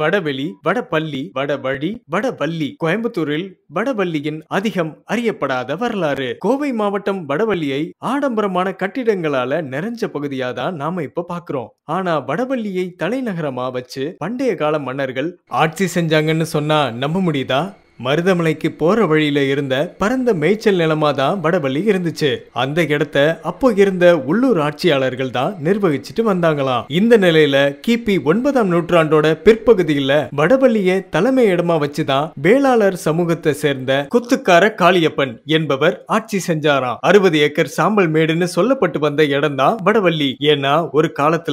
வடவெளி வடபள்ளி வடவழி வடவள்ளி கோயம்புத்தூரில் வடவள்ளியின் அதிகம் அறியப்படாத வரலாறு கோவை மாவட்டம் வடவள்ளியை ஆடம்பரமான கட்டிடங்களால நிறைஞ்ச பகுதியா தான் நாம இப்ப பாக்குறோம் ஆனா வடவள்ளியை தலைநகரமா வச்சு பண்டைய கால மன்னர்கள் ஆட்சி செஞ்சாங்கன்னு சொன்னா நம்ப முடியுதா மருதமலைக்கு போற வழியில இருந்த பரந்த மேய்ச்சல் நிலமா தான் வடவள்ளி இருந்துச்சு அந்த இடத்த அப்போ இருந்த உள்ளூர் ஆட்சியாளர்கள் தான் நிர்வகிச்சுட்டு வந்தாங்களாம் இந்த நிலையில கிபி ஒன்பதாம் நூற்றாண்டோட பிற்பகுதியில வடவள்ளிய தலைமை இடமா வச்சுதான் வேளாளர் சமூகத்தை சேர்ந்த குத்துக்கார காளியப்பன் என்பவர் ஆட்சி செஞ்சாராம் அறுபது ஏக்கர் சாம்பல் மேடுன்னு சொல்லப்பட்டு வந்த இடம் தான் வடவள்ளி ஏன்னா ஒரு காலத்துல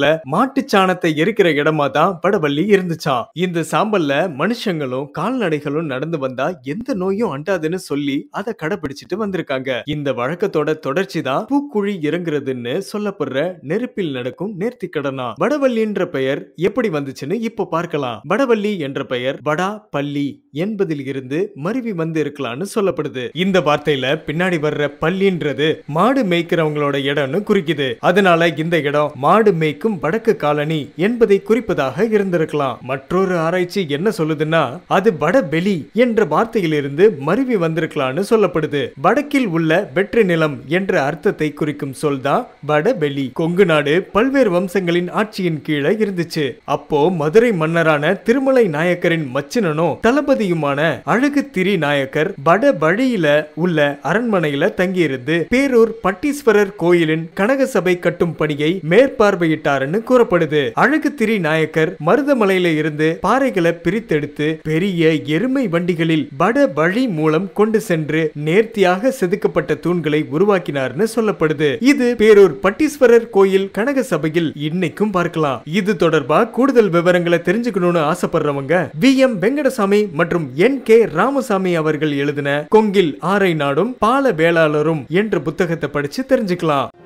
சாணத்தை எரிக்கிற இடமா தான் வடவள்ளி இருந்துச்சாம் இந்த சாம்பல்ல மனுஷங்களும் கால்நடைகளும் நடந்து வந்த வந்தா எந்த நோயும் அண்டாதுன்னு சொல்லி அதை கடைபிடிச்சிட்டு வந்திருக்காங்க இந்த வழக்கத்தோட தொடர்ச்சி தான் பூக்குழி இறங்குறதுன்னு சொல்லப்படுற நெருப்பில் நடக்கும் நேர்த்தி கடனா வடவள்ளின்ற பெயர் எப்படி வந்துச்சுன்னு இப்போ பார்க்கலாம் வடவள்ளி என்ற பெயர் வடா பள்ளி என்பதில் இருந்து மருவி வந்து இருக்கலாம்னு சொல்லப்படுது இந்த வார்த்தையில பின்னாடி வர்ற பள்ளின்றது மாடு மேய்க்கிறவங்களோட இடம்னு குறிக்குது அதனால இந்த இடம் மாடு மேய்க்கும் வடக்கு காலனி என்பதை குறிப்பதாக இருந்திருக்கலாம் மற்றொரு ஆராய்ச்சி என்ன சொல்லுதுன்னா அது வெளி என்ற வார்த்தையிலிருந்து மருவி வந்திருக்கலாம்னு சொல்லப்படுது வடக்கில் உள்ள வெற்றி நிலம் என்ற அர்த்தத்தை குறிக்கும் சொல் தான் வட வெளி கொங்கு நாடு பல்வேறு வம்சங்களின் ஆட்சியின் கீழே இருந்துச்சு அப்போ மதுரை மன்னரான திருமலை நாயக்கரின் மச்சினனோ தளபதி யுவதியுமான அழகு திரி நாயக்கர் பட வழியில உள்ள அரண்மனையில தங்கியிருந்து பேரூர் பட்டீஸ்வரர் கோயிலின் கனக சபை கட்டும் பணியை மேற்பார்வையிட்டாருன்னு கூறப்படுது அழகு திரி நாயக்கர் மருதமலையில இருந்து பாறைகளை பிரித்தெடுத்து பெரிய எருமை வண்டிகளில் பட வழி மூலம் கொண்டு சென்று நேர்த்தியாக செதுக்கப்பட்ட தூண்களை உருவாக்கினார்னு சொல்லப்படுது இது பேரூர் பட்டீஸ்வரர் கோயில் கனக சபையில் இன்னைக்கும் பார்க்கலாம் இது தொடர்பா கூடுதல் விவரங்களை தெரிஞ்சுக்கணும்னு ஆசைப்படுறவங்க வி எம் வெங்கடசாமி மற்றும் மற்றும் என் கே ராமசாமி அவர்கள் எழுதின கொங்கில் ஆரை நாடும் பால வேளாளரும் என்ற புத்தகத்தை படிச்சு தெரிஞ்சுக்கலாம்